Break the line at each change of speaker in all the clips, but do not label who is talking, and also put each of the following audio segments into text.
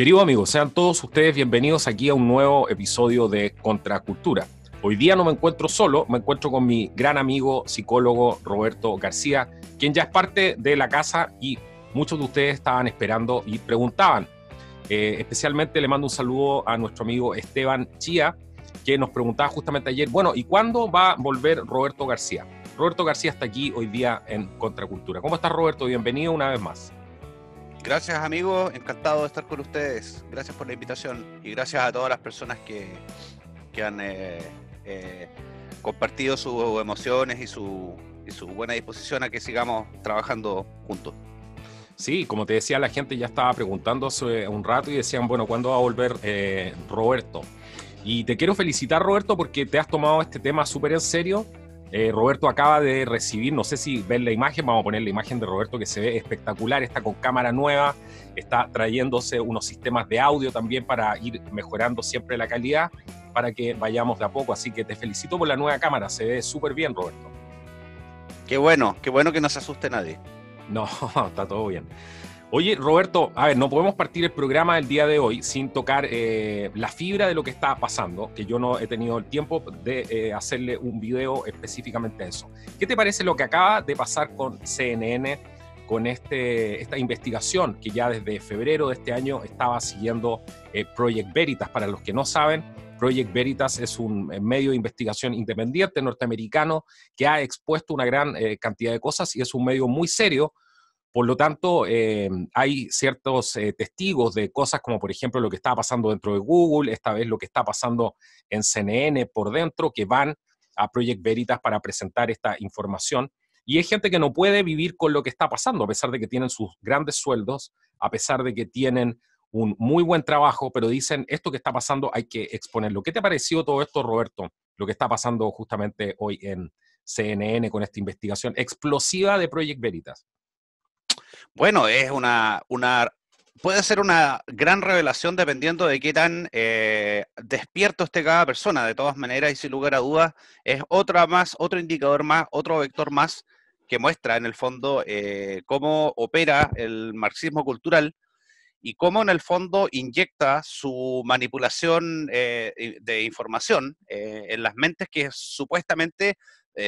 Querido amigos, sean todos ustedes bienvenidos aquí a un nuevo episodio de Contracultura. Hoy día no me encuentro solo, me encuentro con mi gran amigo psicólogo Roberto García, quien ya es parte de la casa y muchos de ustedes estaban esperando y preguntaban. Eh, especialmente le mando un saludo a nuestro amigo Esteban Chía, que nos preguntaba justamente ayer, bueno, ¿y cuándo va a volver Roberto García? Roberto García está aquí hoy día en Contracultura. ¿Cómo estás, Roberto? Bienvenido una vez más.
Gracias amigos, encantado de estar con ustedes. Gracias por la invitación y gracias a todas las personas que, han eh, eh, compartido sus emociones y su, su buena disposición a que sigamos trabajando juntos. Sí, como te decía, la gente ya estaba preguntando
un rato y decían, bueno, ¿cuándo va a volver eh, Roberto? Y te quiero felicitar, Roberto, porque te has tomado este tema súper en serio. Eh, Roberto acaba de recibir, no sé si ven la imagen, vamos a poner la imagen de Roberto que se ve espectacular, está con cámara nueva, está trayéndose unos sistemas de audio también para ir mejorando siempre la calidad, para que vayamos de a poco. Así que te felicito por la nueva cámara, se ve súper bien Roberto.
Qué bueno, qué bueno que no
se asuste nadie. No, está todo bien. Oye, Roberto, a ver, no podemos partir el programa del día de hoy sin tocar eh, la fibra de lo que está pasando, que yo no he tenido el tiempo de eh, hacerle un video específicamente a eso. ¿Qué te parece lo que acaba de pasar con CNN, con este, esta investigación que ya desde febrero de este año estaba siguiendo eh, Project Veritas? Para los que no saben, Project Veritas es un medio de investigación independiente norteamericano que ha expuesto una gran cantidad de cosas y es un medio muy serio por lo tanto, eh, hay ciertos eh, testigos de cosas como, por ejemplo, lo que está pasando dentro de Google, esta vez lo que está pasando en CNN por dentro, que van a Project Veritas para presentar esta información. Y es gente que no puede vivir con lo que está pasando, a pesar de que tienen sus grandes sueldos, a pesar de que tienen un muy buen trabajo, pero dicen, esto que está pasando hay que exponerlo. ¿Qué te ha parecido todo esto, Roberto? Lo que está pasando justamente hoy en CNN con esta investigación explosiva de
Project Veritas. Bueno, es una, una puede ser una gran revelación dependiendo de qué tan eh, despierto esté cada persona. De todas maneras, y sin lugar a dudas, es otra más, otro indicador más, otro vector más que muestra en el fondo eh, cómo opera el marxismo cultural y cómo en el fondo inyecta su manipulación eh, de información en las mentes que supuestamente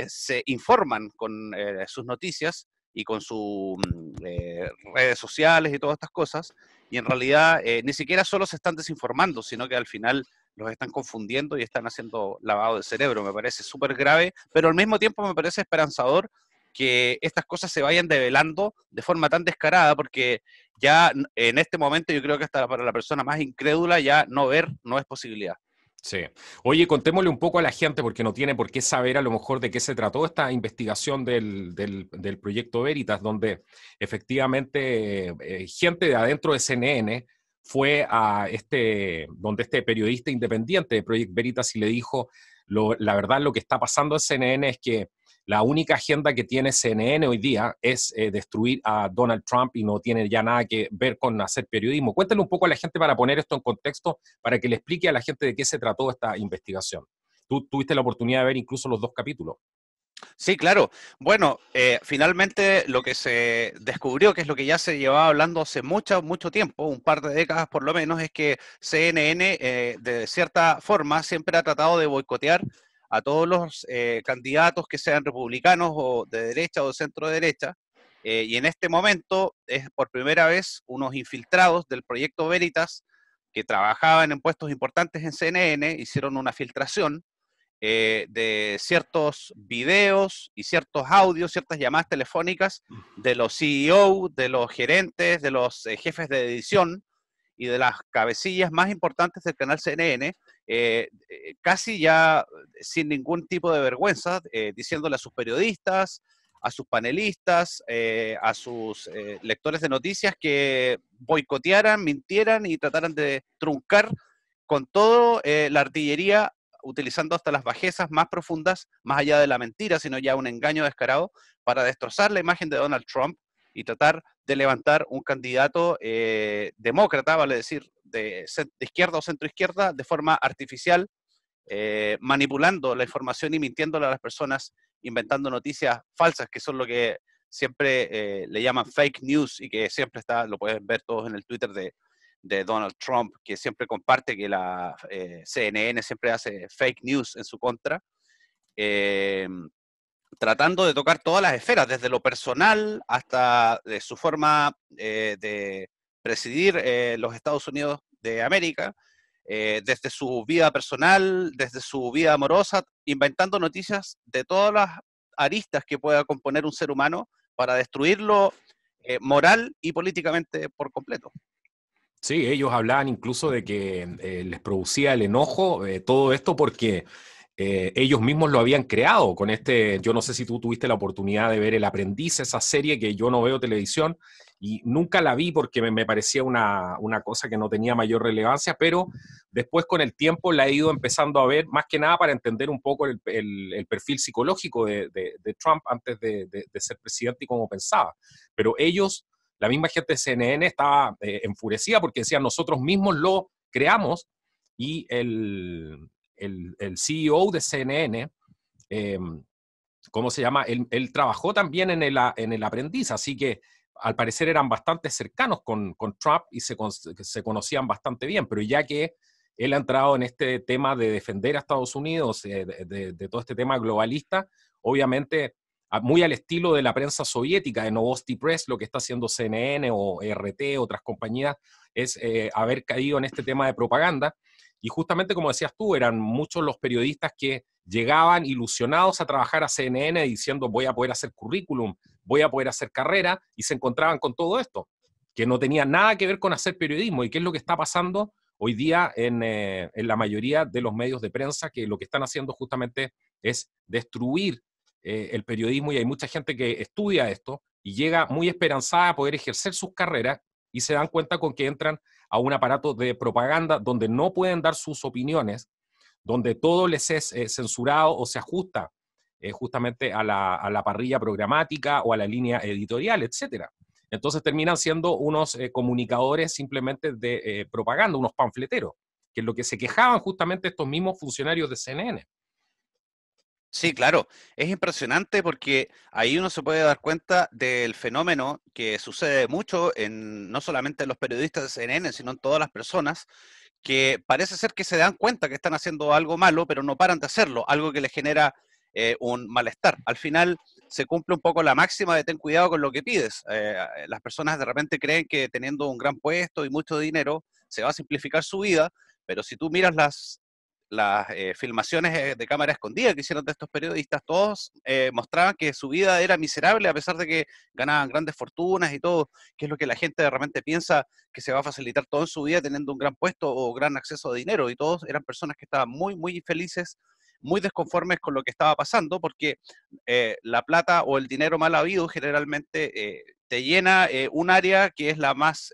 se informan con sus noticias y con sus mm, eh, redes sociales y todas estas cosas. Y en realidad eh, ni siquiera solo se están desinformando, sino que al final los están confundiendo y están haciendo lavado de cerebro. Me parece súper grave, pero al mismo tiempo me parece esperanzador que estas cosas se vayan develando de forma tan descarada, porque ya en este momento yo creo que hasta para la persona más incrédula ya no ver no es posibilidad. Sí. Oye, contémosle un poco
a la gente, porque no tiene por qué saber a lo mejor de qué se trató esta investigación del, proyecto Veritas, donde efectivamente eh, eh, gente de adentro de CNN fue a este, donde este periodista independiente de Project Veritas y le dijo, la verdad lo que está pasando en CNN es que la única agenda que tiene CNN hoy día es eh, destruir a Donald Trump y no tiene ya nada que ver con hacer periodismo. Cuéntale un poco a la gente para poner esto en contexto, para que le explique a la gente de qué se trató esta investigación. Tú
tuviste la oportunidad de ver incluso los dos capítulos. Sí, claro. Bueno, eh, finalmente lo que se descubrió, que es lo que ya se llevaba hablando hace mucho, mucho tiempo, un par de décadas por lo menos, es que CNN eh, de cierta forma siempre ha tratado de boicotear a todos los eh, candidatos que sean republicanos o de derecha o de centro derecha. Eh, y en este momento es por primera vez unos infiltrados del proyecto Veritas que trabajaban en puestos importantes en CNN, hicieron una filtración eh, de ciertos videos y ciertos audios, ciertas llamadas telefónicas de los CEO, de los gerentes, de los jefes de edición y de las cabecillas más importantes del canal CNN, eh, eh, casi ya eh, sin ningún tipo de vergüenza, diciéndole a sus periodistas, a sus panelistas, a sus lectores de noticias que boicotearan, mintieran y trataran de truncar con todo la artillería utilizando hasta las bajezas más profundas, más allá de la mentira, sino ya un engaño descarado, para destrozar la imagen de Donald Trump y tratar de levantar un candidato demócrata, vale decir, de, izquierda o centro izquierda de forma artificial, eh, manipulando la información y mintiéndola a las personas, inventando noticias falsas, que son lo que siempre eh, le llaman fake news y que siempre está, lo pueden ver todos en el Twitter de, Donald Trump, que siempre comparte que la eh, CNN siempre hace fake news en su contra, tratando de tocar todas las esferas, desde lo personal hasta de su forma de, presidir eh, los Estados Unidos de América, eh, desde su vida personal, desde su vida amorosa, inventando noticias de todas las aristas que pueda componer un ser humano para destruirlo eh, moral y políticamente por completo. Sí, ellos
hablaban incluso de que les producía el enojo todo esto porque eh, ellos mismos lo habían creado con este, yo no sé si tú tuviste la oportunidad de ver El Aprendiz, esa serie que yo no veo televisión y nunca la vi porque me, parecía una, cosa que no tenía mayor relevancia, pero después con el tiempo la he ido empezando a ver, más que nada para entender un poco el, perfil psicológico de, Trump antes de, ser presidente y cómo pensaba. Pero ellos, la misma gente de CNN estaba eh, enfurecida porque decían, nosotros mismos lo creamos y el, el, CEO de CNN, em, ¿cómo se llama? Él, trabajó también en el, aprendiz, así que al parecer eran bastante cercanos con, Trump y se, conocían bastante bien, pero ya que él ha entrado en este tema de defender a Estados Unidos, eh, de, todo este tema globalista, obviamente muy al estilo de la prensa soviética, de Novosti Press, lo que está haciendo CNN o e RT, otras compañías, es eh, haber caído en este tema de propaganda. Y justamente como decías tú, eran muchos los periodistas que llegaban ilusionados a trabajar a CNN diciendo voy a poder hacer currículum, voy a poder hacer carrera, y se encontraban con todo esto, que no tenía nada que ver con hacer periodismo. ¿Y qué es lo que está pasando hoy día en, eh, la mayoría de los medios de prensa? Que lo que están haciendo justamente es destruir eh, el periodismo y hay mucha gente que estudia esto y llega muy esperanzada a poder ejercer sus carreras y se dan cuenta con que entran a un aparato de propaganda donde no pueden dar sus opiniones, donde todo les es eh, censurado o se ajusta eh, justamente a la, parrilla programática o a la línea editorial, etc. Entonces terminan siendo unos eh, comunicadores simplemente de propaganda, unos panfleteros, que es lo que se quejaban justamente estos mismos funcionarios de CNN.
Sí, claro, es impresionante porque ahí uno se puede dar cuenta del fenómeno que sucede mucho en no solamente en los periodistas de CNN, sino en todas las personas que parece ser que se dan cuenta que están haciendo algo malo, pero no paran de hacerlo, algo que les genera eh, un malestar. Al final se cumple un poco la máxima de ten cuidado con lo que pides. Eh, eh, las personas de repente creen que teniendo un gran puesto y mucho dinero se va a simplificar su vida, pero si tú miras las las eh, filmaciones eh, de cámara escondida que hicieron de estos periodistas, todos eh, mostraban que su vida era miserable a pesar de que ganaban grandes fortunas y todo, que es lo que la gente de repente piensa que se va a facilitar todo en su vida teniendo un gran puesto o gran acceso a dinero. Y todos eran personas que estaban muy, muy infelices, muy desconformes con lo que estaba pasando, porque la plata o el dinero mal habido generalmente te llena un área que es la más,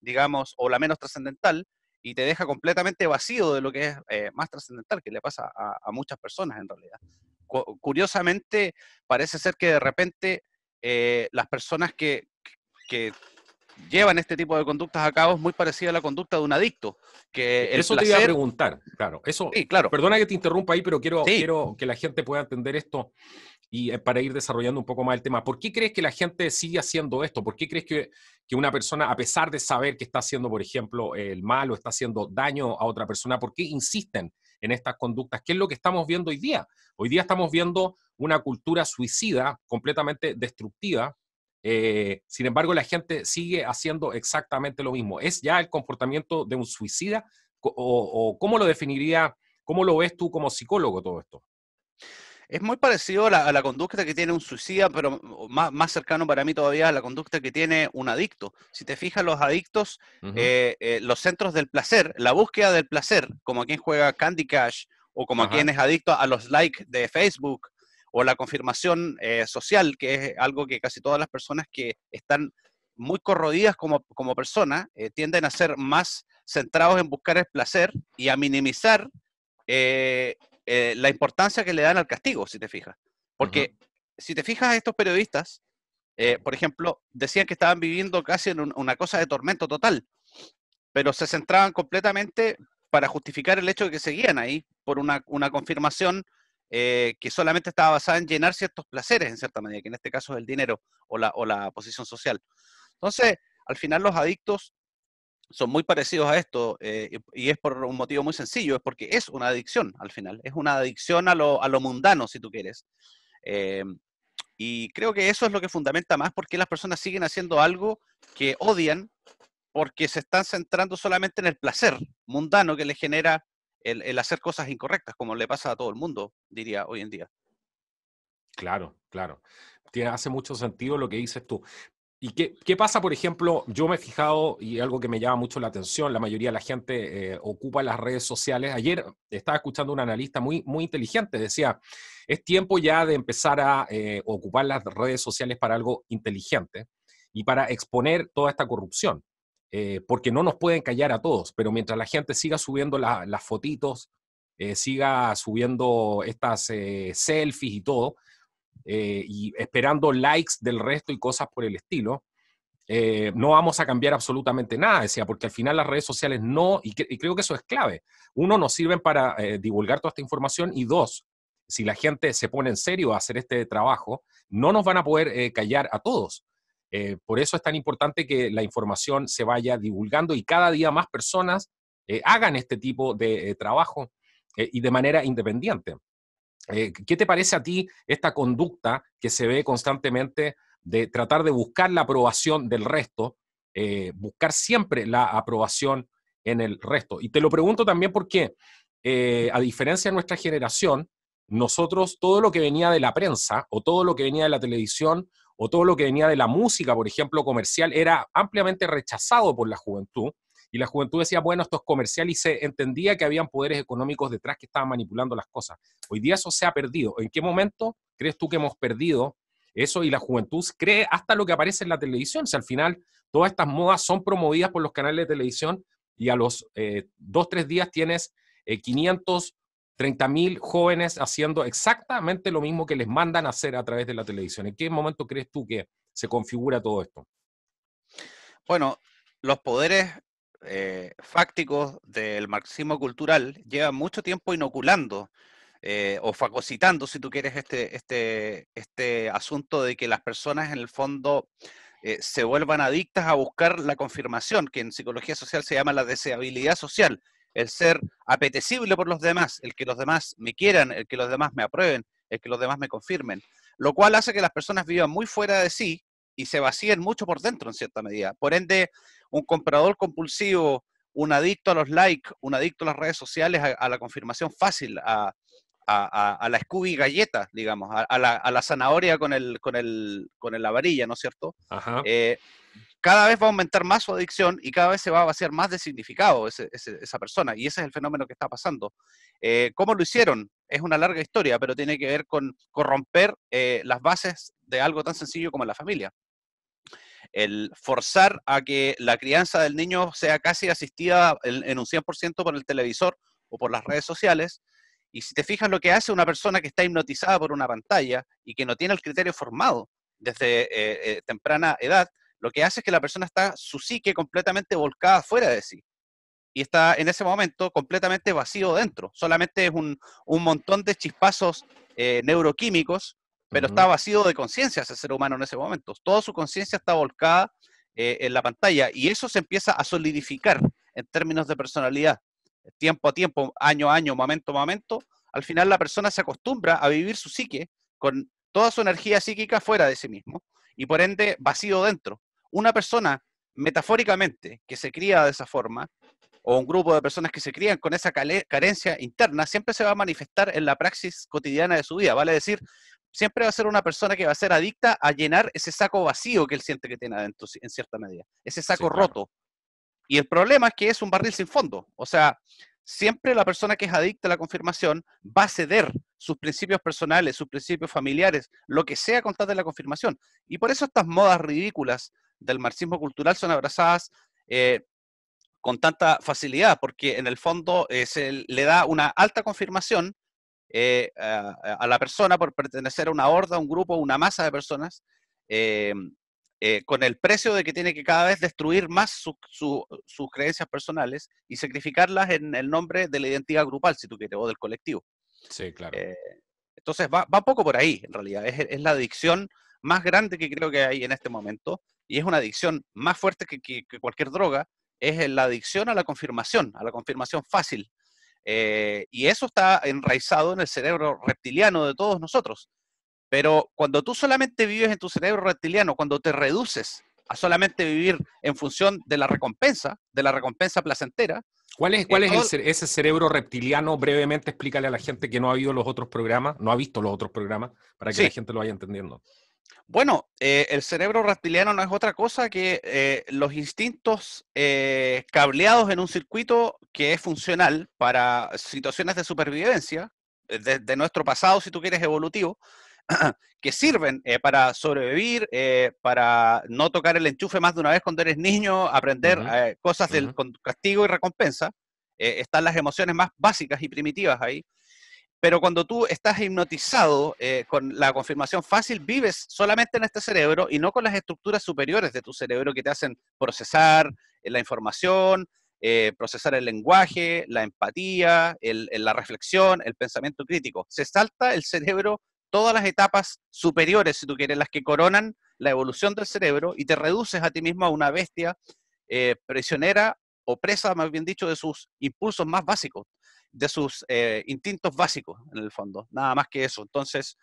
digamos, o la menos trascendental y te deja completamente vacío de lo que es eh, más trascendental, que le pasa a, muchas personas en realidad. curiosamente, parece ser que de repente eh, las personas que, llevan este tipo de conductas a cabo es muy parecida a la conducta de un adicto. Que eso te iba a preguntar, claro. Eso, sí, claro. Perdona que te interrumpa ahí, pero
quiero, quiero que la gente pueda entender esto y eh, para ir desarrollando un poco más el tema. ¿Por qué crees que la gente sigue haciendo esto? ¿Por qué crees que que una persona, a pesar de saber que está haciendo, por ejemplo, el mal o está haciendo daño a otra persona, ¿por qué insisten en estas conductas? ¿Qué es lo que estamos viendo hoy día? Hoy día estamos viendo una cultura suicida completamente destructiva. Eh, sin embargo, la gente sigue haciendo exactamente lo mismo. ¿Es ya el comportamiento
de un suicida? ¿O, cómo lo definiría, cómo lo ves tú como psicólogo todo esto? Es muy parecido a la, conducta que tiene un suicida, pero más, más, cercano para mí todavía a la conducta que tiene un adicto. Si te fijas, los adictos, eh, eh, los centros del placer, la búsqueda del placer, como a quien juega Candy Cash o como a quien es adicto a los likes de Facebook o la confirmación eh, social, que es algo que casi todas las personas que están muy corrodidas como, como personas tienden a ser más centrados en buscar el placer y a minimizar eh, eh, la importancia que le dan al castigo, si te fijas. Porque si te fijas, estos periodistas, eh, por ejemplo, decían que estaban viviendo casi en una cosa de tormento total, pero se centraban completamente para justificar el hecho de que seguían ahí por una, confirmación eh, que solamente estaba basada en llenar ciertos placeres, en cierta medida, que en este caso es el dinero o la, o la posición social. Entonces, al final los adictos son muy parecidos a esto eh, y es por un motivo muy sencillo, es porque es una adicción al final, es una adicción a lo, a lo mundano, si tú quieres. Eh, y creo que eso es lo que fundamenta más porque las personas siguen haciendo algo que odian porque se están centrando solamente en el placer mundano que les genera el, hacer cosas incorrectas, como le pasa a todo el mundo, diría hoy en día.
Claro, claro. Tiene, hace mucho sentido lo que dices tú. ¿Y qué, pasa, por ejemplo? Yo me he fijado, y algo que me llama mucho la atención, la mayoría de la gente eh, ocupa las redes sociales. Ayer estaba escuchando un analista muy, muy inteligente, decía, es tiempo ya de empezar a eh, ocupar las redes sociales para algo inteligente y para exponer toda esta corrupción, eh, porque no nos pueden callar a todos, pero mientras la gente siga subiendo las fotitos, siga subiendo estas selfies y todo, eh, y esperando likes del resto y cosas por el estilo, eh, no vamos a cambiar absolutamente nada, decía, porque al final las redes sociales no, y, creo que eso es clave, uno, nos sirven para eh, divulgar toda esta información y dos, si la gente se pone en serio a hacer este trabajo, no nos van a poder callar a todos. por eso es tan importante que la información se vaya divulgando y cada día más personas hagan este tipo de trabajo y de manera independiente. Eh, ¿Qué te parece a ti esta conducta que se ve constantemente de tratar de buscar la aprobación del resto, eh, buscar siempre la aprobación en el resto? Y te lo pregunto también porque, eh, a diferencia de nuestra generación, nosotros todo lo que venía de la prensa o todo lo que venía de la televisión o todo lo que venía de la música, por ejemplo, comercial, era ampliamente rechazado por la juventud y la juventud decía, bueno, esto es comercial y se entendía que habían poderes económicos detrás que estaban manipulando las cosas. Hoy día eso se ha perdido. ¿En qué momento crees tú que hemos perdido eso y la juventud cree hasta lo que aparece en la televisión? si al final todas estas modas son promovidas por los canales de televisión y a los eh, dos, tres días tienes 530.000 eh, jóvenes haciendo exactamente lo mismo que les mandan hacer a través de la televisión. ¿En qué momento crees tú que se configura todo esto?
Bueno, los poderes eh, fácticos del marxismo cultural llevan mucho tiempo inoculando eh, o fagocitando, si tú quieres, este, este, este asunto de que las personas en el fondo eh, se vuelvan adictas a buscar la confirmación, que en psicología social se llama la deseabilidad social, el ser apetecible por los demás, el que los demás me quieran, el que los demás me aprueben, el que los demás me confirmen, lo cual hace que las personas vivan muy fuera de sí y se vacíen mucho por dentro en cierta medida. Por ende, un comprador compulsivo, un adicto a los likes, un adicto a las redes sociales, a, la confirmación fácil, a, la Scooby galleta, digamos, a, la, zanahoria con, el, con, el, con la varilla, ¿no es cierto? Eh, cada vez va a aumentar más su adicción y cada vez se va a vaciar más de significado esa persona. Y ese es el fenómeno que está pasando. Eh, ¿Cómo lo hicieron? Es una larga historia, pero tiene que ver con corromper eh, las bases de algo tan sencillo como la familia el forzar a que la crianza del niño sea casi asistida en, un 100% por el televisor o por las redes sociales. Y si te fijas lo que hace una persona que está hipnotizada por una pantalla y que no tiene el criterio formado desde eh, eh, temprana edad, lo que hace es que la persona está su psique completamente volcada fuera de sí. Y está en ese momento completamente vacío dentro. Solamente es un, montón de chispazos eh, neuroquímicos pero está vacío de conciencia ese ser humano en ese momento. Toda su conciencia está volcada eh, en la pantalla y eso se empieza a solidificar en términos de personalidad. Tiempo a tiempo, año a año, momento a momento, al final la persona se acostumbra a vivir su psique con toda su energía psíquica fuera de sí mismo y por ende vacío dentro. Una persona, metafóricamente, que se cría de esa forma, o un grupo de personas que se crían con esa carencia interna, siempre se va a manifestar en la praxis cotidiana de su vida. Vale decir, siempre va a ser una persona que va a ser adicta a llenar ese saco vacío que él siente que tiene adentro, en cierta medida, ese saco roto. Y el problema es que es un barril sin fondo. O sea, siempre la persona que es adicta a la confirmación va a ceder sus principios personales, sus principios familiares, lo que sea con tal de la confirmación. Y por eso estas modas ridículas del marxismo cultural son abrazadas eh, con tanta facilidad, porque en el fondo eh, se le da una alta confirmación eh, a, la persona por pertenecer a una horda, un grupo, una masa de personas, eh, eh, con el precio de que tiene que cada vez destruir más sus creencias personales y sacrificarlas en el nombre de la identidad grupal, si tú quieres, o del colectivo. Sí, claro. entonces va, va, poco por ahí, en realidad. Es, la adicción más grande que creo que hay en este momento y es una adicción más fuerte que cualquier droga, es la adicción a la confirmación, a la confirmación fácil, eh, y eso está enraizado en el cerebro reptiliano de todos nosotros. Pero cuando tú solamente vives en tu cerebro reptiliano, cuando te reduces a solamente vivir en función de la recompensa, de la recompensa
placentera. ¿Cuál es, eh, ese cerebro reptiliano? Brevemente explícale a la gente que no ha habido los otros programas, no ha visto los otros programas, para que la gente lo vaya entendiendo.
Bueno, eh, el cerebro reptiliano no es otra cosa que eh, los instintos eh, cableados en un circuito que es funcional para situaciones de supervivencia, de, nuestro pasado, si tú quieres, evolutivo, que sirven para sobrevivir, para no tocar el enchufe más de una vez cuando eres niño, aprender cosas del castigo y recompensa. están las emociones más básicas y primitivas ahí pero cuando tú estás hipnotizado eh, con la confirmación fácil, vives solamente en este cerebro y no con las estructuras superiores de tu cerebro que te hacen procesar eh, la información, eh, procesar el lenguaje, la empatía, la reflexión, el pensamiento crítico. Se salta el cerebro todas las etapas superiores, si tú quieres, las que coronan la evolución del cerebro y te reduces a ti mismo a una bestia prisionera o presa, más bien dicho, de sus impulsos más básicos de sus eh, instintos básicos, en el fondo, nada más que eso. Entonces,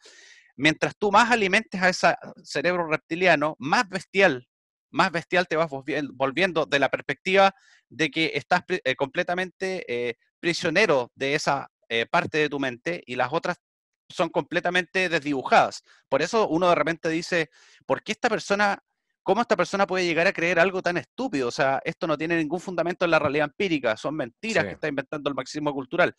mientras tú más alimentes a ese ah, cerebro reptiliano, más bestial, más bestial te vas volviendo de la perspectiva de que estás eh, completamente eh, prisionero de esa parte de tu mente y las otras son completamente desdibujadas. Por eso uno de repente dice, ¿por qué esta persona ¿Cómo esta persona puede llegar a creer algo tan estúpido? O sea, esto no tiene ningún fundamento en la realidad empírica, son mentiras que está inventando el marxismo cultural.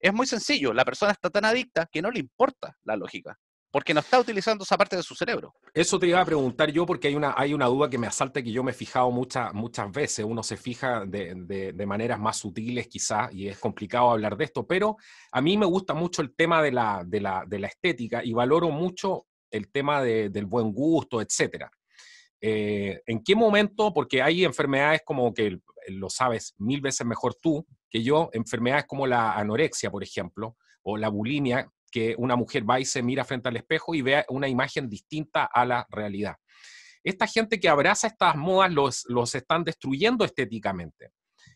Es muy sencillo, la persona está tan adicta que no le importa la lógica, porque no está utilizando esa parte de su cerebro. Eso te iba a preguntar yo
porque hay una, hay una duda que me asalta que yo me he fijado muchas muchas veces. Uno se fija de, maneras más sutiles quizás y es complicado hablar de esto, pero a mí me gusta mucho el tema de la, la estética y valoro mucho el tema del buen gusto, etcétera. Eh, ¿en qué momento? Porque hay enfermedades como que lo sabes mil veces mejor tú que yo, enfermedades como la anorexia, por ejemplo, o la bulimia, que una mujer va y se mira frente al espejo y ve una imagen distinta a la realidad. Esta gente que abraza estas modas los, los están destruyendo estéticamente.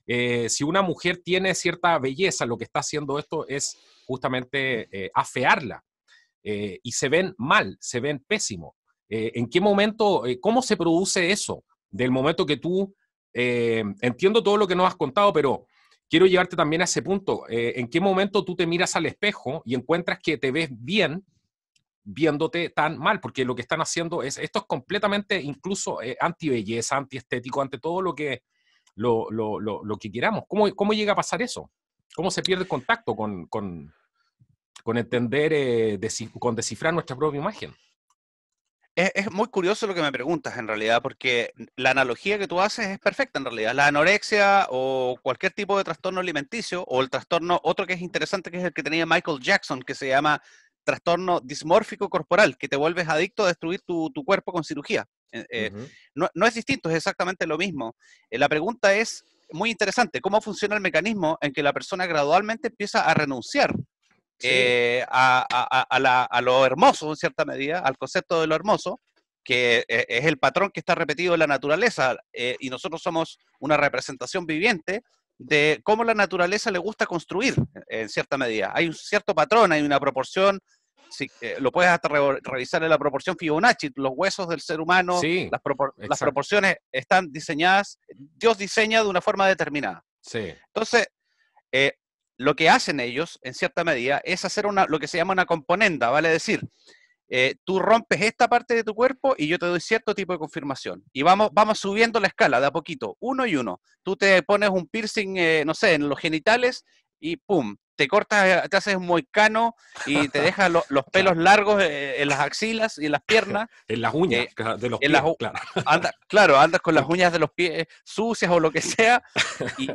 Eh, si una mujer tiene cierta belleza, lo que está haciendo esto es justamente eh, afearla y se ven mal, se ven pésimo. Eh, ¿En qué momento, eh, cómo se produce eso? Del momento que tú, eh, entiendo todo lo que nos has contado, pero quiero llevarte también a ese punto. ¿En qué momento tú te miras al espejo y encuentras que te ves bien viéndote tan mal? Porque lo que están haciendo es, esto es completamente incluso anti-belleza, anti-estético, ante todo lo que, lo, que queramos. ¿Cómo, llega a pasar eso? ¿Cómo se pierde el contacto con, con, con entender, con descifrar nuestra propia imagen?
Es, muy curioso lo que me preguntas en realidad, porque la analogía que tú haces es perfecta en realidad. La anorexia o cualquier tipo de trastorno alimenticio o el trastorno, otro que es interesante, que es el que tenía Michael Jackson, que se llama trastorno dismórfico corporal, que te vuelves adicto a destruir tu, cuerpo con cirugía. Eh, eh, no, es distinto, es exactamente lo mismo. Eh, la pregunta es muy interesante, ¿cómo funciona el mecanismo en que la persona gradualmente empieza a renunciar eh, a, lo hermoso, en cierta medida, al concepto de lo hermoso, que eh, eh, es el patrón que está repetido en la naturaleza, y nosotros somos una representación viviente de cómo la naturaleza le gusta construir, en cierta medida. Hay un cierto patrón, hay una proporción si lo puedes hasta revisar en la proporción Fibonacci, los huesos del ser humano, las, proporciones están diseñadas, Dios diseña de una forma determinada. Entonces, lo que hacen ellos, en cierta medida, es hacer una, lo que se llama una componenda, vale decir, eh, tú rompes esta parte de tu cuerpo y yo te doy cierto tipo de confirmación. Y vamos, vamos subiendo la escala de a poquito, uno y uno. Tú te pones un piercing, eh, no sé, en los genitales y ¡pum! Te cortas, te haces un moicano y te dejas los pelos largos eh, en las axilas y en las piernas. en las uñas de los pies, claro. Andas, claro, andas con las uñas de los pies sucias o lo que sea. Y,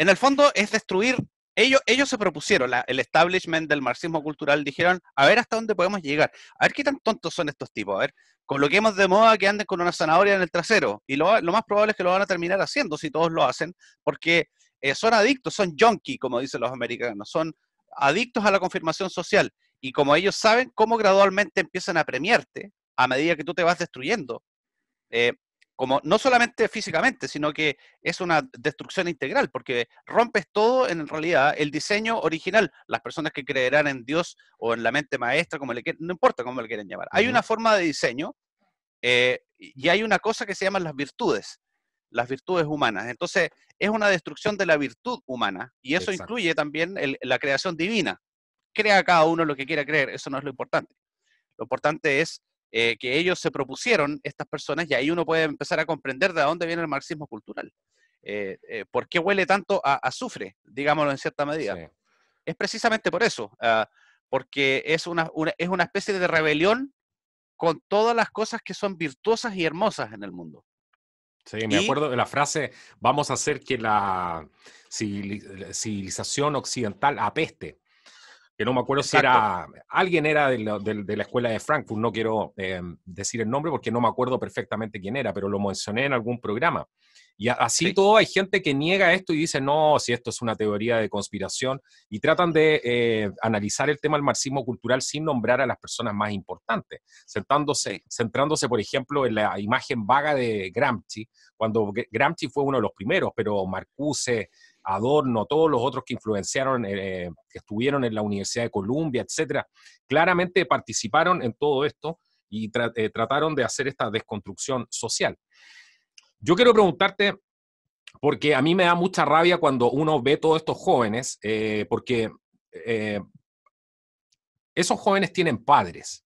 en el fondo es destruir, ellos, se propusieron, el establishment del marxismo cultural, dijeron, a ver hasta dónde podemos llegar, a ver qué tan tontos son estos tipos, a ver, coloquemos de moda que anden con una zanahoria en el trasero, y lo, más probable es que lo van a terminar haciendo si todos lo hacen, porque eh, son adictos, son junkies, como dicen los americanos, son adictos a la confirmación social. Y como ellos saben cómo gradualmente empiezan a premiarte a medida que tú te vas destruyendo, eh, como no solamente físicamente, sino que es una destrucción integral, porque rompes todo en realidad el diseño original. Las personas que creerán en Dios o en la mente maestra, como le no importa cómo le quieren llamar. Hay una forma de diseño eh, y hay una cosa que se llama las virtudes, las virtudes humanas. Entonces, es una destrucción de la virtud humana y eso incluye también la creación divina. Crea cada uno lo que quiera creer, eso no es lo importante. Lo importante es eh, que ellos se propusieron, estas personas, y ahí uno puede empezar a comprender de dónde viene el marxismo cultural. Eh, eh, ¿Por qué huele tanto a azufre, digámoslo en cierta medida? Es precisamente por eso, ah, porque es una, es una especie de rebelión con todas las cosas que son virtuosas y hermosas en el mundo. Sí, me acuerdo de la frase, vamos a hacer que
la civilización occidental apeste que no me acuerdo si era, alguien era de la, escuela de Frankfurt, no quiero em, decir el nombre porque no me acuerdo perfectamente quién era, pero lo mencioné en algún programa. Y así todo hay gente que niega esto y dice, no, si esto es una teoría de conspiración, y tratan de eh, analizar el tema del marxismo cultural sin nombrar a las personas más importantes, sentándose centrándose por ejemplo, en la imagen vaga de Gramsci, cuando Gramsci fue uno de los primeros, pero Marcuse, Adorno, todos los otros que influenciaron, eh, eh, que estuvieron en la Universidad de Columbia, etcétera, claramente participaron en todo esto y eh, trataron de hacer esta desconstrucción social. Yo quiero preguntarte, porque a mí me da mucha rabia cuando uno ve todos estos jóvenes, porque esos jóvenes tienen padres,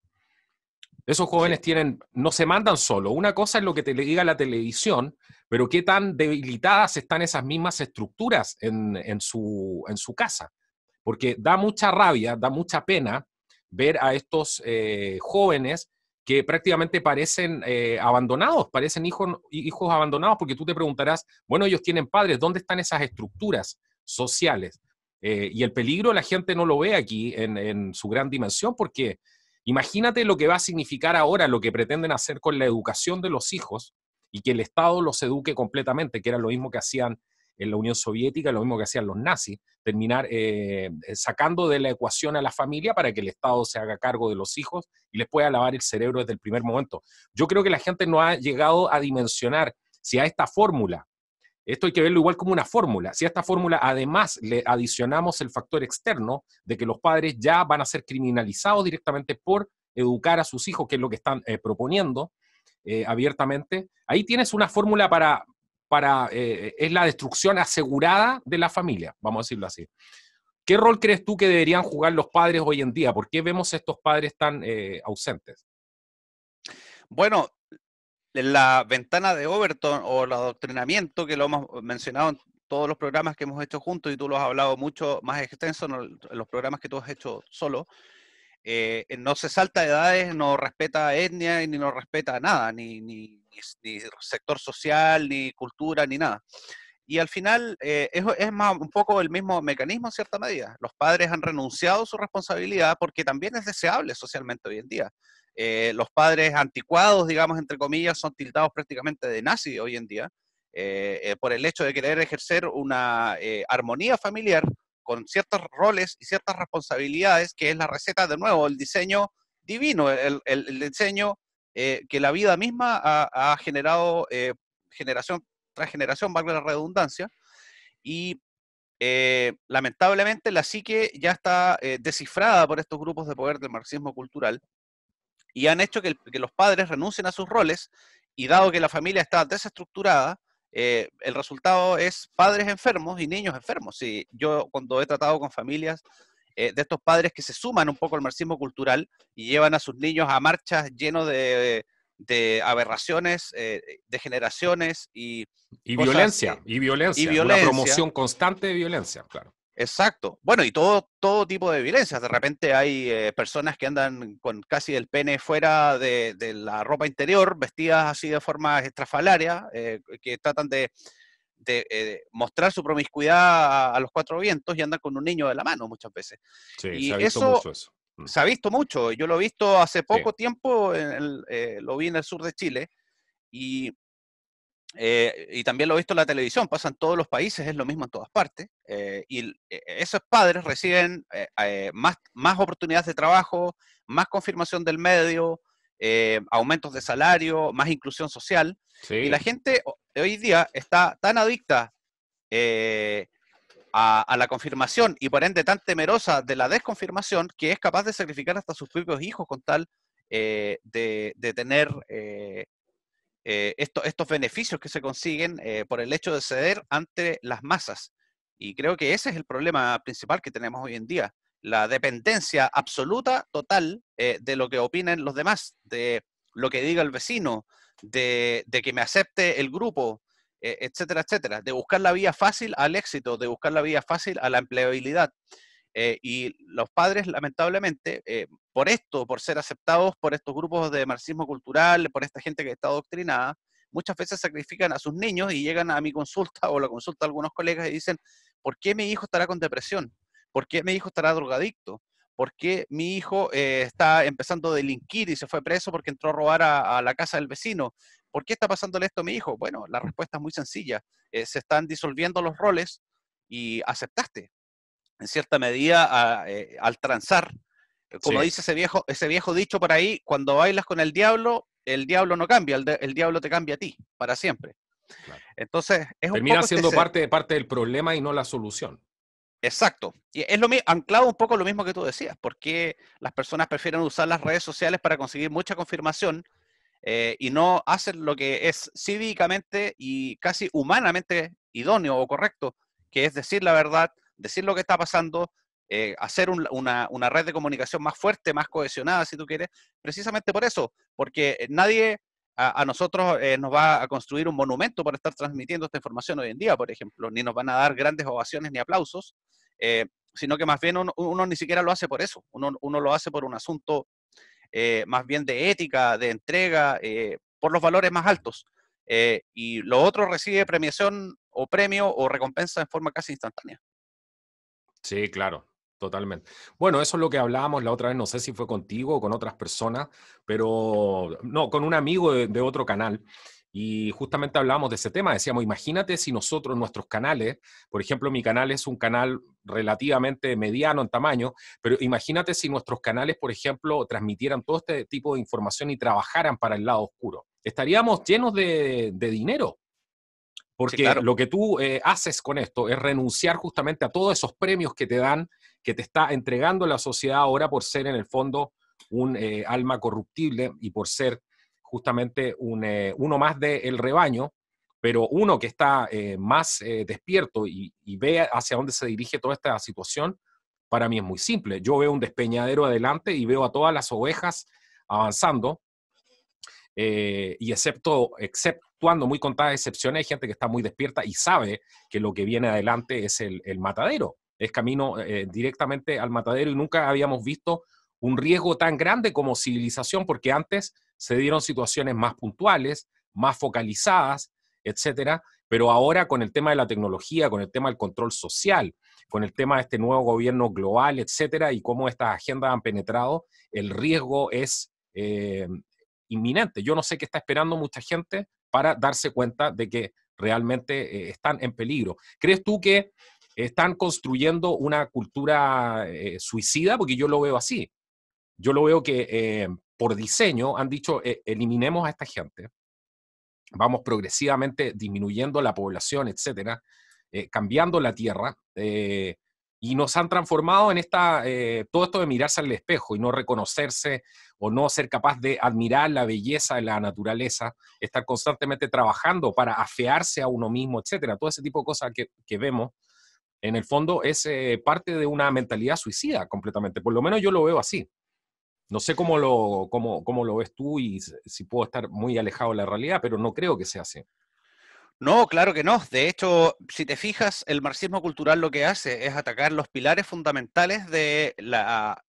esos jóvenes tienen, no se mandan solo. Una cosa es lo que te diga la televisión, pero qué tan debilitadas están esas mismas estructuras en, su, casa. Porque da mucha rabia, da mucha pena ver a estos eh, jóvenes que prácticamente parecen eh, abandonados, parecen hijos, hijos abandonados, porque tú te preguntarás, bueno, ellos tienen padres, ¿dónde están esas estructuras sociales? Eh, y el peligro la gente no lo ve aquí en, en su gran dimensión, porque Imagínate lo que va a significar ahora lo que pretenden hacer con la educación de los hijos y que el Estado los eduque completamente, que era lo mismo que hacían en la Unión Soviética, lo mismo que hacían los nazis, terminar eh, sacando de la ecuación a la familia para que el Estado se haga cargo de los hijos y les pueda lavar el cerebro desde el primer momento. Yo creo que la gente no ha llegado a dimensionar si a esta fórmula esto hay que verlo igual como una fórmula. Si a esta fórmula además le adicionamos el factor externo de que los padres ya van a ser criminalizados directamente por educar a sus hijos, que es lo que están eh, proponiendo eh, abiertamente, ahí tienes una fórmula para, para eh, es la destrucción asegurada de la familia, vamos a decirlo así. ¿Qué rol crees tú que deberían jugar los padres hoy en día? ¿Por qué vemos estos padres tan ausentes?
Bueno, la ventana de Overton o el adoctrinamiento, que lo hemos mencionado en todos los programas que hemos hecho juntos y tú lo has hablado mucho más extenso en los programas que tú has hecho solo, eh, no se salta edades, no respeta etnia ni no respeta nada, ni, ni, sector social, ni cultura, ni nada. Y al final eh, es, es, más un poco el mismo mecanismo en cierta medida. Los padres han renunciado a su responsabilidad porque también es deseable socialmente hoy en día. Eh, los padres anticuados, digamos, entre comillas, son tildados prácticamente de nazi hoy en día, eh, eh, por el hecho de querer ejercer una armonía familiar con ciertos roles y ciertas responsabilidades, que es la receta, de nuevo, el diseño divino, el, diseño que la vida misma ha, generado generación tras generación, valga la redundancia, y lamentablemente la psique ya está descifrada por estos grupos de poder del marxismo cultural y han hecho que, los padres renuncien a sus roles y dado que la familia está desestructurada, eh, el resultado es padres enfermos y niños enfermos. Y yo cuando he tratado con familias eh, de estos padres que se suman un poco al marxismo cultural y llevan a sus niños a marchas llenos de, aberraciones, eh, de degeneraciones y... Y violencia, y violencia, y violencia. Una promoción constante de violencia, claro. Exacto. Bueno, y todo, todo tipo de violencias. De repente hay eh, personas que andan con casi el pene fuera de, la ropa interior, vestidas así de forma estrafalaria, eh, que tratan eh, de, mostrar su promiscuidad a, los cuatro vientos y andan con un niño de la mano muchas veces.
Sí, se ha visto eso, mucho
eso. Mm. Se ha visto mucho. Yo lo he visto hace poco tiempo, en lo vi en el sur de Chile, y eh, y también lo he visto en la televisión, pasa en todos los países, es lo mismo en todas partes. Eh, y e, e, esos padres reciben eh, más, más oportunidades de trabajo, más confirmación del medio, aumentos de salario, más inclusión social. Y la gente hoy día está tan adicta a, la confirmación y por ende tan temerosa de la desconfirmación que es capaz de sacrificar hasta sus propios hijos con tal de, tener eh, estos beneficios que se consiguen eh, por el hecho de ceder ante las masas. Y creo que ese es el problema principal que tenemos hoy en día, la dependencia absoluta, total, eh, de lo que opinen los demás, de lo que diga el vecino, de, de que me acepte el grupo, etcétera, etcétera, de buscar la vía fácil al éxito, de buscar la vía fácil a la empleabilidad. Eh, y los padres, lamentablemente, eh, por esto, por ser aceptados por estos grupos de marxismo cultural, por esta gente que está adoctrinada, muchas veces sacrifican a sus niños y llegan a mi consulta o la consulta de algunos colegas y dicen, ¿por qué mi hijo estará con depresión? ¿Por qué mi hijo estará drogadicto? ¿Por qué mi hijo eh, está empezando a delinquir y se fue preso porque entró a robar a, a, la casa del vecino? ¿Por qué está pasándole esto a mi hijo? Bueno, la respuesta es muy sencilla. se están disolviendo los roles y aceptaste en cierta medida eh, al transar. Como dice ese viejo, ese viejo dicho por ahí, cuando bailas con el diablo, el diablo no cambia, el, diablo te cambia a ti, para siempre. Entonces, es Termina poco este siendo parte, parte del problema y no la solución. Exacto. Y es lo mismo, anclado un poco lo mismo que tú decías, porque las personas prefieren usar las redes sociales para conseguir mucha confirmación eh, y no hacen lo que es cívicamente y casi humanamente idóneo o correcto, que es decir la verdad, decir lo que está pasando, eh, hacer una, red de comunicación más fuerte, más cohesionada, si tú quieres, precisamente por eso, porque eh, nadie a, nosotros eh, nos va a construir un monumento por estar transmitiendo esta información hoy en día, por ejemplo, ni nos van a dar grandes ovaciones ni aplausos, sino que más bien uno, ni siquiera lo hace por eso, uno, uno lo hace por un asunto más bien de ética, de entrega, por los valores más altos. y lo otro recibe premiación o premio o recompensa en forma casi instantánea. Sí, claro, totalmente. Bueno, eso es lo que
hablábamos la otra vez, no sé si fue contigo o con otras personas, pero no, con un amigo de, otro canal. Y justamente hablábamos de ese tema, decíamos, imagínate si nosotros, nuestros canales, por ejemplo, mi canal es un canal relativamente mediano en tamaño, pero imagínate si nuestros canales, por ejemplo, transmitieran todo este tipo de información y trabajaran para el lado oscuro. Estaríamos llenos de dinero, porque lo que tú eh, haces con esto es renunciar justamente a todos esos premios que te dan, que te está entregando la sociedad ahora por ser en el fondo un eh, alma corruptible y por ser justamente un, eh, uno más del rebaño, pero uno que está más despierto y, y, ve hacia dónde se dirige toda esta situación, para mí es muy simple. Yo veo un despeñadero adelante y veo a todas las ovejas avanzando eh, y excepto, exceptuando muy contadas excepciones, hay gente que está muy despierta y sabe que lo que viene adelante es el, matadero, es camino eh, directamente al matadero y nunca habíamos visto un riesgo tan grande como civilización, porque antes se dieron situaciones más puntuales, más focalizadas, etcétera, pero ahora con el tema de la tecnología, con el tema del control social, con el tema de este nuevo gobierno global, etcétera, y cómo estas agendas han penetrado, el riesgo es eh, inminente. Yo no sé qué está esperando mucha gente para darse cuenta de que realmente eh, están en peligro. ¿Crees tú que están construyendo una cultura eh, suicida? Porque yo lo veo así. Yo lo veo que eh, por diseño han dicho, eliminemos a esta gente, vamos progresivamente disminuyendo la población, etcétera, cambiando la tierra, y nos han transformado en esta, eh, todo esto de mirarse al espejo y no reconocerse o no ser capaz de admirar la belleza de la naturaleza, estar constantemente trabajando para afearse a uno mismo, etcétera. Todo ese tipo de cosas que, que vemos, en el fondo, es eh, parte de una mentalidad suicida completamente. Por lo menos yo lo veo así. No sé cómo lo, cómo, cómo lo ves tú y si puedo estar muy alejado
de la realidad, pero no creo que sea así. No, claro que no. De hecho, si te fijas, el marxismo cultural lo que hace es atacar los pilares fundamentales de la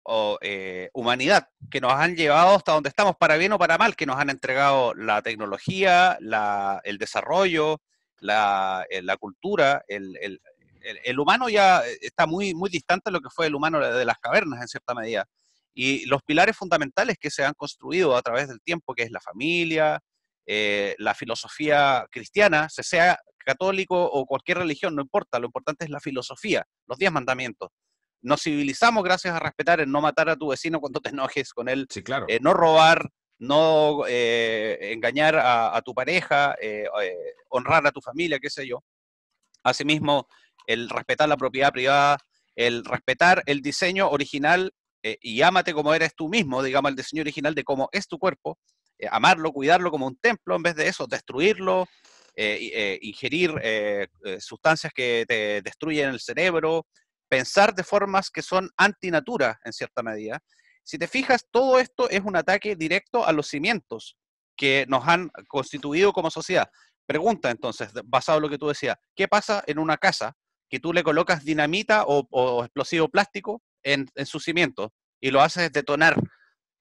eh, humanidad que nos han llevado hasta donde estamos, para bien o para mal, que nos han entregado la tecnología, el desarrollo, la, eh, cultura. El, humano ya eh, está muy, muy distante de lo que fue el humano de las cavernas, en cierta medida. Y los pilares fundamentales que se han construido a través del tiempo, que es la familia, eh, la filosofía cristiana, se sea católico o cualquier religión, no importa, lo importante es la filosofía, los diez mandamientos. Nos civilizamos gracias a respetar el no matar a tu vecino cuando te enojes con él, eh, no robar, no eh, engañar a, tu pareja, honrar a tu familia, qué sé yo. Asimismo, el respetar la propiedad privada, el respetar el diseño original y ámate como eres tú mismo, digamos, el diseño original de cómo es tu cuerpo, eh, amarlo, cuidarlo como un templo, en vez de eso, destruirlo, eh, eh, ingerir sustancias que te destruyen el cerebro, pensar de formas que son antinatura en cierta medida. Si te fijas, todo esto es un ataque directo a los cimientos que nos han constituido como sociedad. Pregunta entonces, basado en lo que tú decías, ¿qué pasa en una casa que tú le colocas dinamita o, explosivo plástico en, en su cimiento y lo haces detonar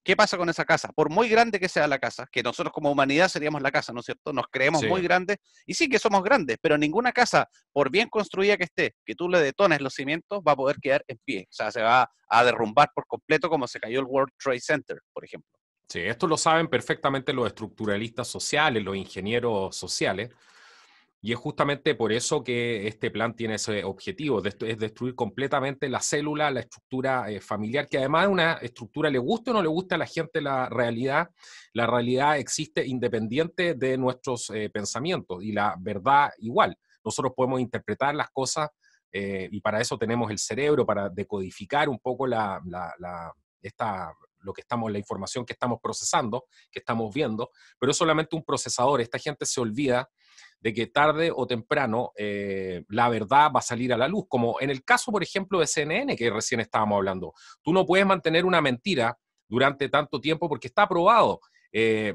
¿Qué pasa con esa casa? Por muy grande que sea la casa, que nosotros como humanidad seríamos la casa, ¿no es cierto? Nos creemos muy grandes y sí que somos grandes, pero ninguna casa, por bien construida que esté, que tú le detones los cimientos, va a poder quedar en pie. O sea, se va a derrumbar por completo como se cayó el World Trade Center, por ejemplo.
Sí, esto lo saben perfectamente los estructuralistas sociales, los ingenieros sociales, y es justamente por eso que este plan tiene ese objetivo, es destruir completamente la célula, la estructura eh, familiar, que además de una estructura, le gusta o no le gusta a la gente la realidad, la realidad existe independiente de nuestros eh, pensamientos y la verdad igual. Nosotros podemos interpretar las cosas eh, y para eso tenemos el cerebro, para decodificar un poco la, lo que estamos, la información que estamos procesando, que estamos viendo, pero es solamente un procesador. Esta gente se olvida de que tarde o temprano eh, la verdad va a salir a la luz, como en el caso, por ejemplo, de CNN, que recién estábamos hablando. Tú no puedes mantener una mentira durante tanto tiempo porque está probado. Eh,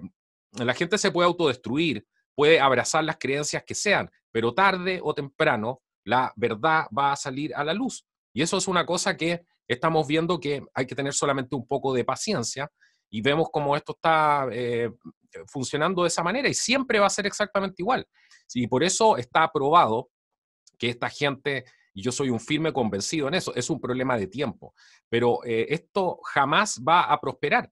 la gente se puede autodestruir, puede abrazar las creencias que sean, pero tarde o temprano la verdad va a salir a la luz. Y eso es una cosa que estamos viendo que hay que tener solamente un poco de paciencia y vemos cómo esto está eh, funcionando de esa manera y siempre va a ser exactamente igual. Y por eso está aprobado que esta gente, y yo soy un firme convencido en eso, es un problema de tiempo, pero eh, esto jamás va a prosperar.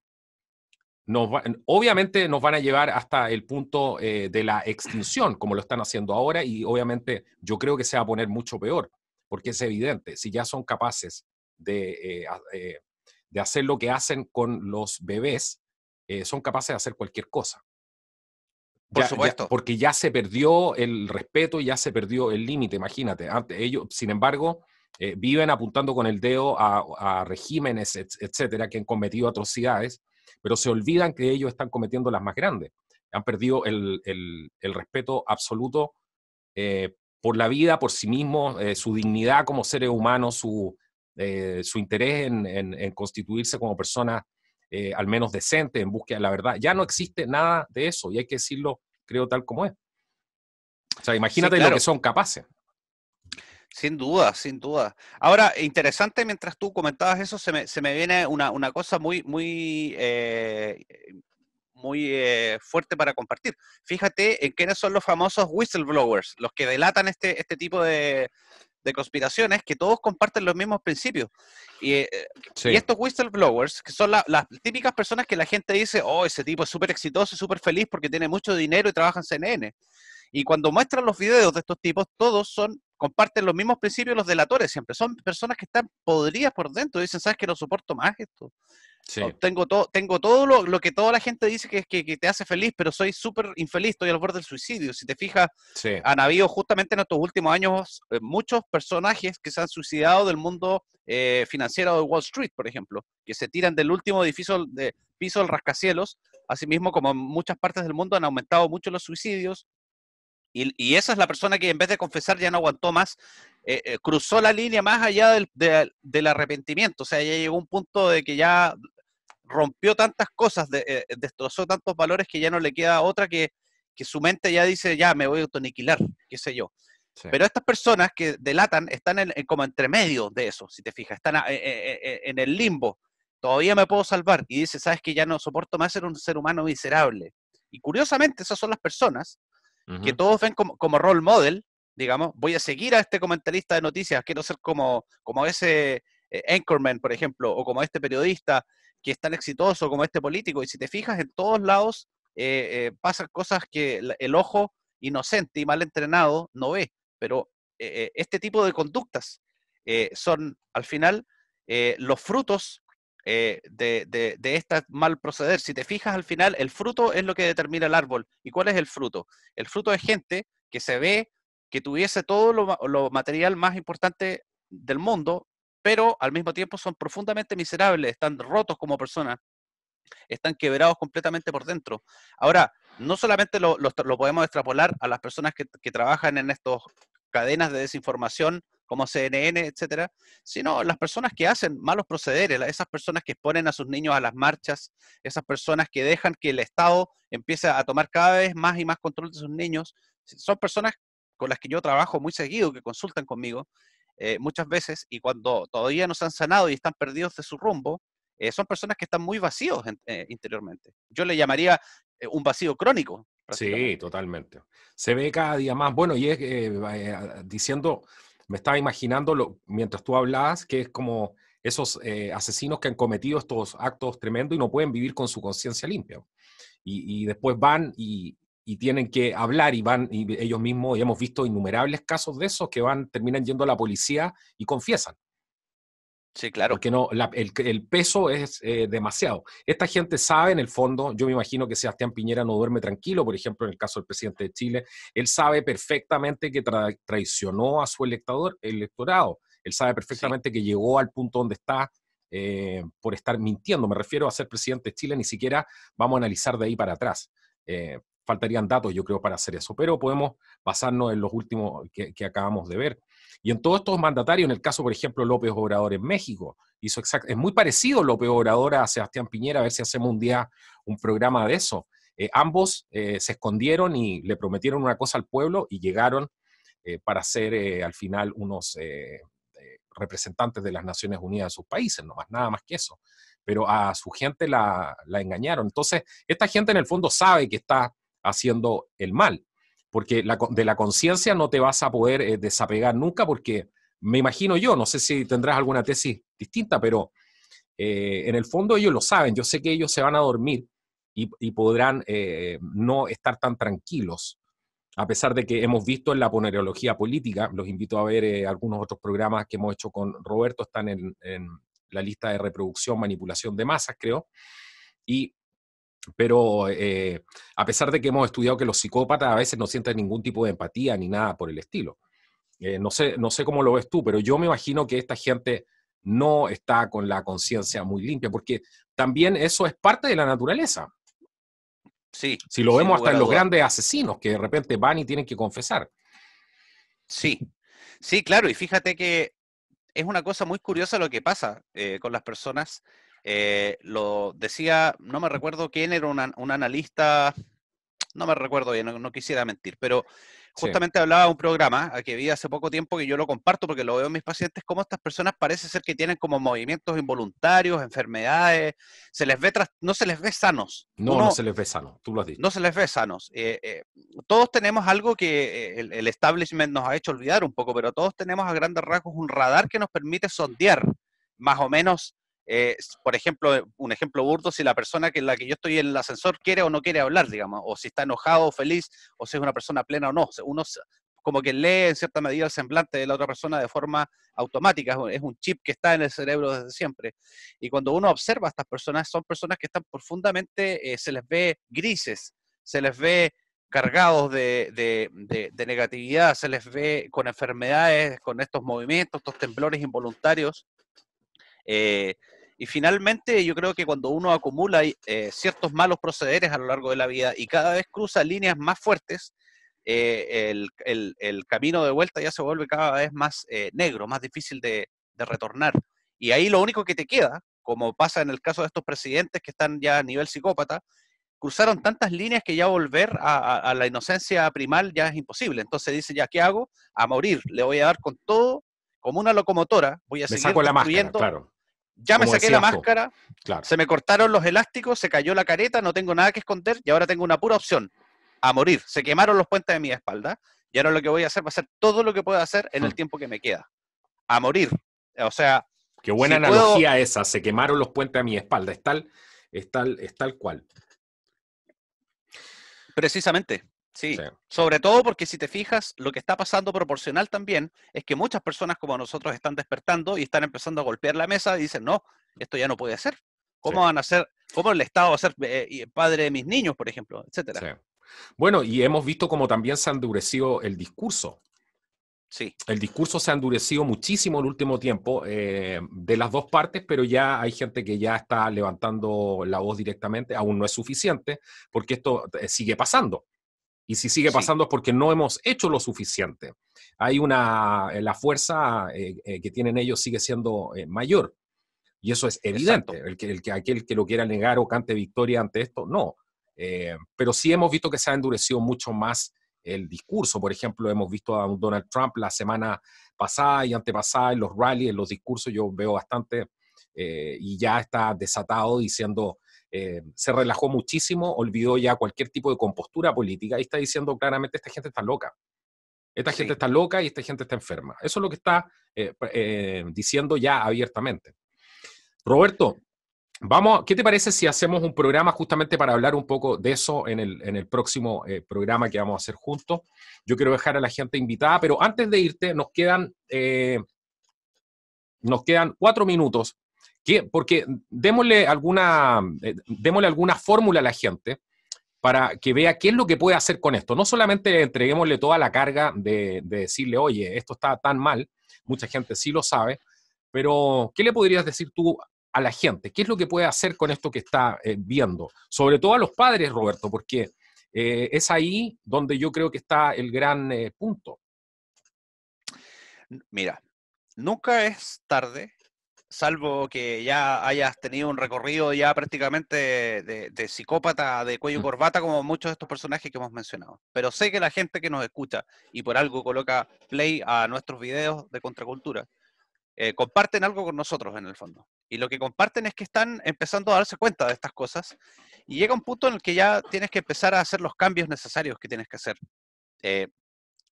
obviamente nos van a llevar hasta el punto eh, de la extinción, como lo están haciendo ahora, y obviamente yo creo que se va a poner mucho peor, porque es evidente, si ya son capaces de, eh, de hacer lo que hacen con los bebés, eh, son capaces de hacer cualquier cosa. Por supuesto. porque ya se perdió el respeto, ya se perdió el límite, imagínate. Ah, ellos, sin embargo, eh, viven apuntando con el dedo a, regímenes, etcétera, que han cometido atrocidades, pero se olvidan que ellos están cometiendo las más grandes. Han perdido el, respeto absoluto eh, por la vida, por sí mismos, su dignidad como seres humanos, su, interés en, en constituirse como personas eh, al menos decente, en búsqueda de la verdad. Ya no existe nada de eso y hay que decirlo, creo, tal como es. O sea, imagínate lo que son capaces.
Sin duda, sin duda. Ahora, interesante, mientras tú comentabas eso, se me, viene una, cosa muy, muy, eh, muy eh, fuerte para compartir. Fíjate en quiénes son los famosos whistleblowers, los que delatan este, este tipo de, de conspiraciones que todos comparten los mismos principios. Y, eh, estos whistleblowers, que son las típicas personas que la gente dice, oh, ese tipo es súper exitoso y súper feliz porque tiene mucho dinero y trabaja en CNN. Y cuando muestran los videos de estos tipos, todos son comparten los mismos principios los delatores siempre. Son personas que están podridas por dentro. Dicen, ¿sabes que no soporto más esto? Sí. tengo, todo, tengo todo lo, que toda la gente dice que, que, te hace feliz, pero soy súper infeliz, estoy al borde del suicidio. Si te fijas, han habido justamente en estos últimos años eh, muchos personajes que se han suicidado del mundo eh, financiero de Wall Street, por ejemplo, que se tiran del último edificio de piso del rascacielos. Asimismo, como en muchas partes del mundo han aumentado mucho los suicidios, y, esa es la persona que en vez de confesar ya no aguantó más, eh, eh, cruzó la línea más allá del, arrepentimiento. O sea, ya llegó un punto de que ya rompió tantas cosas, eh, destrozó tantos valores que ya no le queda otra que, que su mente ya dice, ya me voy a autoniquilar, qué sé yo. Pero estas personas que delatan están en, como entre medio de eso, si te fijas, están en el limbo. Todavía me puedo salvar. Y dice, sabes que ya no soporto más ser un ser humano miserable. Y curiosamente, esas son las personas que todos ven como, role model, digamos, voy a seguir a este comentarista de noticias, quiero ser como, ese eh, anchorman, por ejemplo, o como este periodista que es tan exitoso, como este político, y si te fijas, en todos lados eh, eh, pasan cosas que el, el, ojo inocente y mal entrenado no ve, pero este tipo de conductas son, al final, los frutos eh, de, de, esta mal proceder. Si te fijas al final, el fruto es lo que determina el árbol. ¿Y cuál es el fruto? El fruto es gente que se ve que tuviese todo lo, material más importante del mundo, pero al mismo tiempo son profundamente miserables, están rotos como personas, están quebrados completamente por dentro. Ahora, no solamente lo, podemos extrapolar a las personas que, trabajan en estas cadenas de desinformación como CNN, etcétera, sino las personas que hacen malos procederes, esas personas que exponen a sus niños a las marchas, esas personas que dejan que el Estado empiece a tomar cada vez más y más control de sus niños, son personas con las que yo trabajo muy seguido, que consultan conmigo eh, muchas veces y cuando todavía no se han sanado y están perdidos de su rumbo, eh, son personas que están muy vacíos eh, interiormente. Yo le llamaría un vacío crónico. Sí, totalmente.
Se ve cada día más. Bueno, y es diciendo me estaba imaginando, lo, mientras tú hablabas, que es como esos eh, asesinos que han cometido estos actos tremendos y no pueden vivir con su conciencia limpia. Y, después van y, y, tienen que hablar y van ellos mismos, y hemos visto innumerables casos de esos que van, terminan yendo a la policía y confiesan. Sí, claro. Porque no, el, peso es eh, demasiado. Esta gente sabe, en el fondo, yo me imagino que Sebastián Piñera no duerme tranquilo, por ejemplo, en el caso del presidente de Chile, él sabe perfectamente que traicionó a su electorado. Él sabe perfectamente que llegó al punto donde está eh, por estar mintiendo. Me refiero a ser presidente de Chile, ni siquiera vamos a analizar de ahí para atrás. Eh, faltarían datos, yo creo, para hacer eso, pero podemos basarnos en los últimos que, acabamos de ver. Y en todos estos mandatarios, en el caso, por ejemplo, López Obrador en México, hizo es muy parecido López Obrador a Sebastián Piñera, a ver si hacemos un día un programa de eso. Eh, ambos eh, se escondieron y le prometieron una cosa al pueblo y llegaron eh, para ser al final unos representantes de las Naciones Unidas de sus países, no más, nada más que eso. Pero a su gente la engañaron. Entonces, esta gente en el fondo sabe que está haciendo el mal. Porque de la conciencia no te vas a poder eh, desapegar nunca porque me imagino yo, no sé si tendrás alguna tesis distinta, pero eh, en el fondo ellos lo saben, yo sé que ellos se van a dormir y, podrán eh, no estar tan tranquilos, a pesar de que hemos visto en la ponereología política, los invito a ver algunos otros programas que hemos hecho con Roberto, están en, en, la lista de reproducción, manipulación de masas, creo, y pero eh, a pesar de que hemos estudiado que los psicópatas a veces no sienten ningún tipo de empatía ni nada por el estilo. Eh, no, sé, no sé cómo lo ves tú, pero yo me imagino que esta gente no está con la conciencia muy limpia, porque también eso es parte de la naturaleza.
Sí. Si lo vemos hasta en los grandes asesinos que de repente van y tienen que confesar. Sí, sí, claro, y fíjate que es una cosa muy curiosa lo que pasa eh, con las personas eh, lo decía, no me recuerdo quién era un analista, no me recuerdo bien, no, quisiera mentir, pero justamente hablaba de un programa que vi hace poco tiempo que yo lo comparto porque lo veo en mis pacientes, cómo estas personas parece ser que tienen como movimientos involuntarios, enfermedades, se les ve, tras, no se les ve sanos. No, no se les ve sanos, tú lo has dicho. No se les ve sanos. Eh, eh, todos tenemos algo que el, el, establishment nos ha hecho olvidar un poco, pero todos tenemos a grandes rasgos un radar que nos permite sondear más o menos eh, por ejemplo, eh, un ejemplo burdo, si la persona que la que yo estoy en el ascensor quiere o no quiere hablar, digamos, o si está enojado o feliz, o si es una persona plena o no. Uno como que lee en cierta medida el semblante de la otra persona de forma automática, es un chip que está en el cerebro desde siempre. Y cuando uno observa a estas personas, son personas que están profundamente, eh, se les ve grises, se les ve cargados de negatividad, se les ve con enfermedades, con estos movimientos, estos temblores involuntarios. Eh, y finalmente yo creo que cuando uno acumula eh, ciertos malos procederes a lo largo de la vida y cada vez cruza líneas más fuertes, eh, el, camino de vuelta ya se vuelve cada vez más negro, más difícil de, retornar. Y ahí lo único que te queda, como pasa en el caso de estos presidentes que están ya a nivel psicópata, cruzaron tantas líneas que ya volver a, la inocencia primal ya es imposible. Entonces dice, ya, ¿qué hago? A morir, le voy a dar con todo, como una locomotora, voy a seguir saco la máscara, ya me saqué la máscara, se me cortaron los elásticos, se cayó la careta, no tengo nada que esconder y ahora tengo una pura opción, a morir. Se quemaron los puentes de mi espalda y ahora lo que voy a hacer va a ser todo lo que pueda hacer en el hmm. tiempo que me queda, a morir. O sea... Qué buena analogía
esa, se quemaron los puentes de mi espalda,
es tal, tal, es tal cual. Precisamente. Sí. sobre todo porque si te fijas, lo que está pasando proporcional también es que muchas personas como nosotros están despertando y están empezando a golpear la mesa y dicen, no, esto ya no puede ser. ¿Cómo van a ser, cómo el Estado va a ser eh, padre de mis niños, por ejemplo, etcétera? Bueno,
y hemos visto como también se ha endurecido el discurso. Sí. El discurso se ha endurecido muchísimo en el último tiempo eh, de las dos partes, pero ya hay gente que ya está levantando la voz directamente. Aún no es suficiente porque esto eh, sigue pasando. Y si sigue pasando es porque no hemos hecho lo suficiente. Hay una, eh, la fuerza eh, eh, que tienen ellos sigue siendo mayor. Y eso es evidente. El que, aquel que lo quiera negar o cante victoria ante esto, no. pero sí hemos visto que se ha endurecido mucho más el discurso. Por ejemplo, hemos visto a Donald Trump la semana pasada y antepasada en los rallies, en los discursos, yo veo bastante, y ya está desatado diciendo eh, se relajó muchísimo, olvidó ya cualquier tipo de compostura política y está diciendo claramente esta gente está loca. Esta gente está loca y esta gente está enferma. Eso es lo que está eh, eh, diciendo ya abiertamente. Roberto, vamos, ¿qué te parece si hacemos un programa justamente para hablar un poco de eso en el, próximo programa que vamos a hacer juntos? Yo quiero dejar a la gente invitada, pero antes de irte, nos quedan, nos quedan cuatro minutos porque démosle alguna, eh, alguna fórmula a la gente para que vea qué es lo que puede hacer con esto. No solamente entreguémosle toda la carga de, decirle, oye, esto está tan mal, mucha gente sí lo sabe, pero ¿qué le podrías decir tú a la gente? ¿Qué es lo que puede hacer con esto que está eh, viendo? Sobre todo a los padres, Roberto, porque eh, es ahí
donde yo creo que está el gran punto. Mira, nunca es tarde salvo que ya hayas tenido un recorrido ya prácticamente de, psicópata de cuello y corbata como muchos de estos personajes que hemos mencionado. Pero sé que la gente que nos escucha y por algo coloca play a nuestros videos de contracultura, eh, comparten algo con nosotros en el fondo. Y lo que comparten es que están empezando a darse cuenta de estas cosas y llega un punto en el que ya tienes que empezar a hacer los cambios necesarios que tienes que hacer. Eh,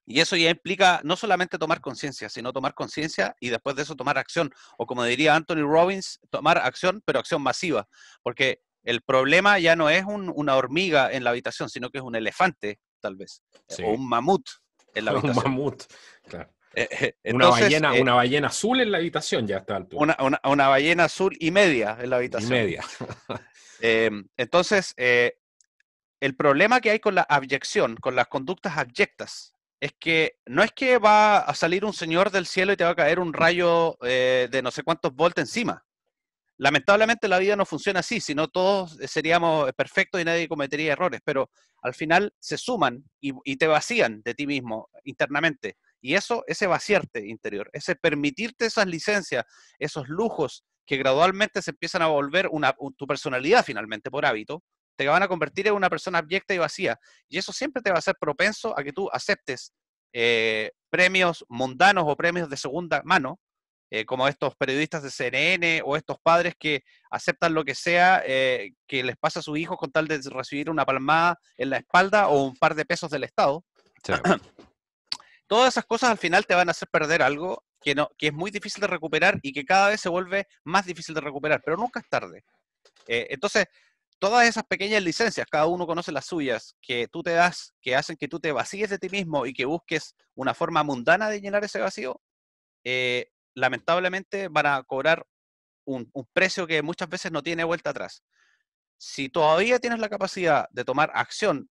y eso ya implica no solamente tomar conciencia, sino tomar conciencia y después de eso tomar acción. O como diría Anthony Robbins, tomar acción, pero acción masiva. Porque el problema ya no es una hormiga en la habitación, sino que es un elefante, tal vez. Eh, o un mamut en la habitación. Un mamut, claro. Eh, eh, una, ballena,
azul en la habitación ya está alto. Una,
una, ballena azul y media en la habitación. Y media. Em, entonces, el problema que hay con la abyección, con las conductas abyectas, es que no es que va a salir un señor del cielo y te va a caer un rayo eh, de no sé cuántos volts encima. Lamentablemente la vida no funciona así, sino todos eh, seríamos perfectos y nadie cometería errores, pero al final se suman y, te vacían de ti mismo internamente. Y eso, ese vaciarte interior, ese permitirte esas licencias, esos lujos que gradualmente se empiezan a volver una, tu personalidad finalmente por hábito, te van a convertir en una persona abyecta y vacía. Y eso siempre te va a hacer propenso a que tú aceptes eh, premios mundanos o premios de segunda mano, eh, como estos periodistas de CNN o estos padres que aceptan lo que sea eh, que les pasa a sus hijos con tal de recibir una palmada en la espalda o un par de pesos del Estado. Todas esas cosas al final te van a hacer perder algo que, no, que es muy difícil de recuperar y que cada vez se vuelve más difícil de recuperar, pero nunca es tarde. entonces, todas esas pequeñas licencias, cada uno conoce las suyas, que tú te das, que hacen que tú te vacíes de ti mismo y que busques una forma mundana de llenar ese vacío, eh, lamentablemente van a cobrar un, un precio que muchas veces no tiene vuelta atrás. Si todavía tienes la capacidad de tomar acción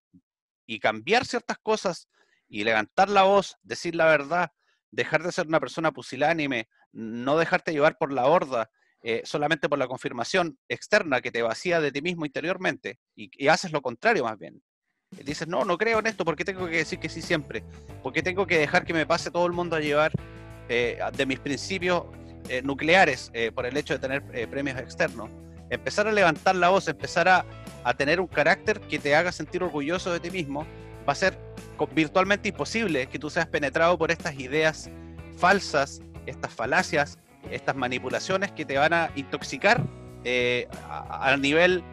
y cambiar ciertas cosas y levantar la voz, decir la verdad, dejar de ser una persona pusilánime, no dejarte llevar por la horda, eh, solamente por la confirmación externa que te vacía de ti mismo interiormente y, haces lo contrario más bien. Eh, dices, no, no creo en esto, porque tengo que decir que sí siempre? porque tengo que dejar que me pase todo el mundo a llevar eh, de mis principios nucleares por el hecho de tener premios externos? Empezar a levantar la voz, empezar a, a tener un carácter que te haga sentir orgulloso de ti mismo, va a ser virtualmente imposible que tú seas penetrado por estas ideas falsas, estas falacias estas manipulaciones que te van a intoxicar eh, a, nivel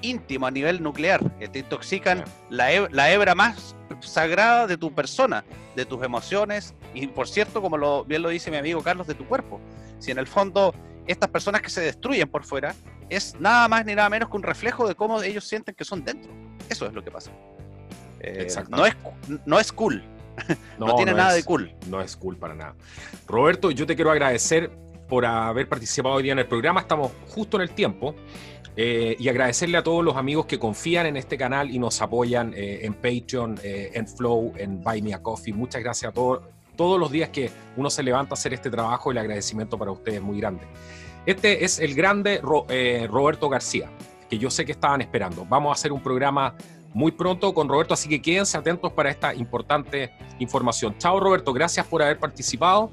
íntimo, a nivel nuclear, que te intoxican la, hebra más sagrada de tu persona, de tus emociones y, por cierto, como lo, bien lo dice mi amigo Carlos, de tu cuerpo. Si en el fondo estas personas que se destruyen por fuera es nada más ni nada menos que un reflejo de cómo ellos sienten que son dentro. Eso es lo que pasa. Eh, no,
es, no es cool. no, tiene nada de cool. No es cool para nada. Roberto, yo te quiero agradecer por haber participado hoy día en el programa. Estamos justo en el tiempo. Eh, y agradecerle a todos los amigos que confían en este canal y nos apoyan eh, en Patreon, eh, en Flow, en Buy Me a Coffee. Muchas gracias a todos. Todos los días que uno se levanta a hacer este trabajo, el agradecimiento para ustedes es muy grande. Este es el grande Roberto García, que yo sé que estaban esperando. Vamos a hacer un programa muy pronto con Roberto, así que quédense atentos para esta importante información. Chao Roberto, gracias por haber participado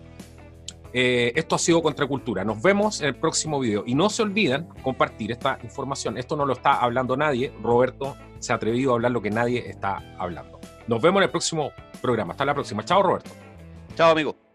eh, esto ha sido Contracultura. Nos vemos en el próximo video. Y no se olviden compartir esta información. Esto no lo está hablando nadie. Roberto se ha atrevido a hablar lo que nadie está hablando. Nos vemos en el próximo programa. Hasta la próxima. Chao, Roberto. Chao, amigo.